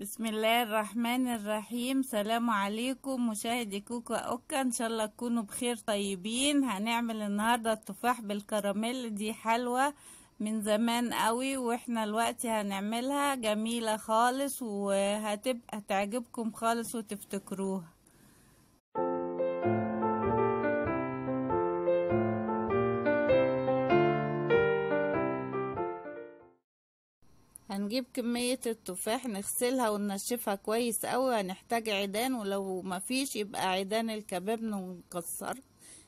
بسم الله الرحمن الرحيم سلام عليكم مشاهدي كوكا اوكا ان شاء الله تكونوا بخير طيبين هنعمل النهارده التفاح بالكراميل دي حلوه من زمان قوي واحنا دلوقتي هنعملها جميله خالص وهتبقى تعجبكم خالص وتفتكروها هنجيب كمية التفاح نغسلها وننشفها كويس قوي هنحتاج عيدان ولو مفيش يبقى عيدان الكباب نكسر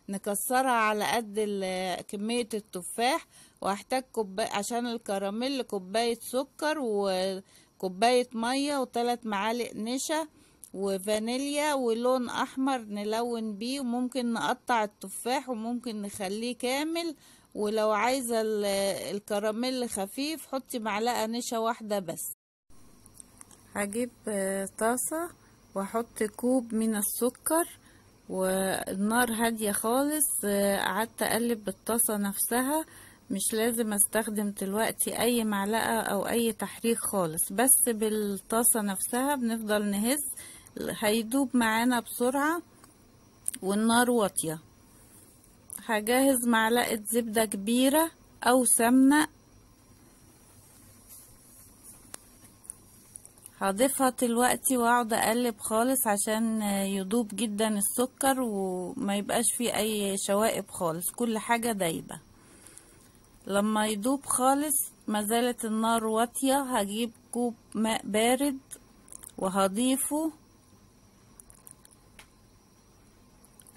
نكسرها على قد كمية التفاح وهحتاج كوباية عشان الكراميل كوباية سكر وكوباية مية وثلاث معالق نشا وفانيليا ولون احمر نلون بيه وممكن نقطع التفاح وممكن نخليه كامل ولو عايزة الكراميل خفيف حطي معلقة نشا واحدة بس هجيب آه، طاسة واحط كوب من السكر والنار هادية خالص آه، قعدت اقلب بالطاسة نفسها مش لازم استخدم دلوقتي اي معلقة او اي تحريك خالص بس بالطاسة نفسها بنفضل نهز هيدوب معانا بسرعة والنار واطية هجهز معلقة زبدة كبيرة أو سمنة هضيفها دلوقتي واقعد اقلب خالص عشان يدوب جدا السكر وما يبقاش فيه اي شوائب خالص كل حاجة دايبة لما يدوب خالص ما زالت النار واطية هجيب كوب ماء بارد وهضيفه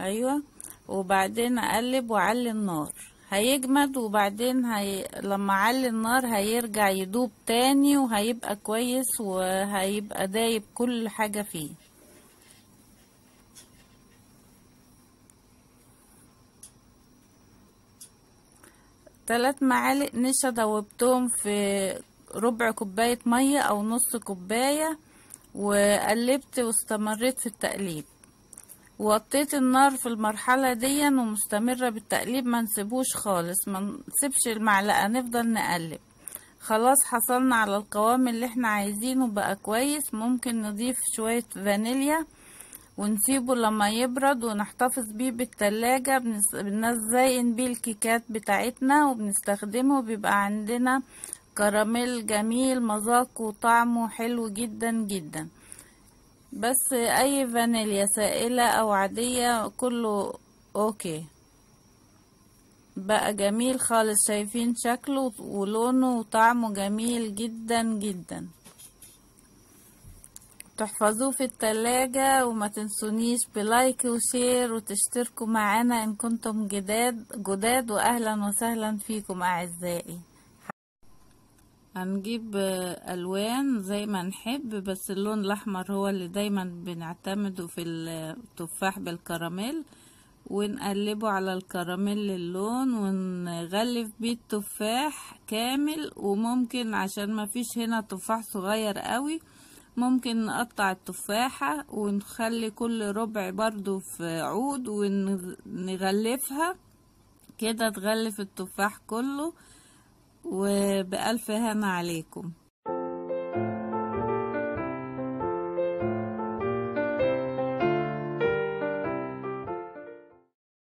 ايوه وبعدين اقلب واعلي النار هيجمد وبعدين هي... لما اعلي النار هيرجع يدوب تاني وهيبقى كويس وهيبقى دايب كل حاجة فيه تلات معالق نشا دوبتهم في ربع كوباية مية او نص كوباية وقلبت واستمريت في التقليب وطيت النار في المرحلة دي ومستمرة بالتقليب ما نسيبوش خالص ما نسيبش المعلقة نفضل نقلب خلاص حصلنا على القوام اللي احنا عايزينه بقى كويس ممكن نضيف شوية فانيليا ونسيبه لما يبرد ونحتفظ بيه بالتلاجة بنزين بيه الكيكات بتاعتنا وبنستخدمه بيبقى عندنا كراميل جميل مذاقه وطعمه حلو جدا جدا بس اي فانيليا سائلة او عادية كله اوكي بقى جميل خالص شايفين شكله ولونه وطعمه جميل جدا جدا تحفظوه في التلاجة وما تنسونيش بلايك وشير وتشتركوا معنا ان كنتم جداد جداد واهلا وسهلا فيكم اعزائي هنجيب الوان زي ما نحب بس اللون الاحمر هو اللي دايما بنعتمده في التفاح بالكراميل ونقلبه على الكراميل اللون ونغلف بيه التفاح كامل وممكن عشان ما فيش هنا تفاح صغير قوي ممكن نقطع التفاحة ونخلي كل ربع برضو في عود ونغلفها كده تغلف التفاح كله وبألف هنا عليكم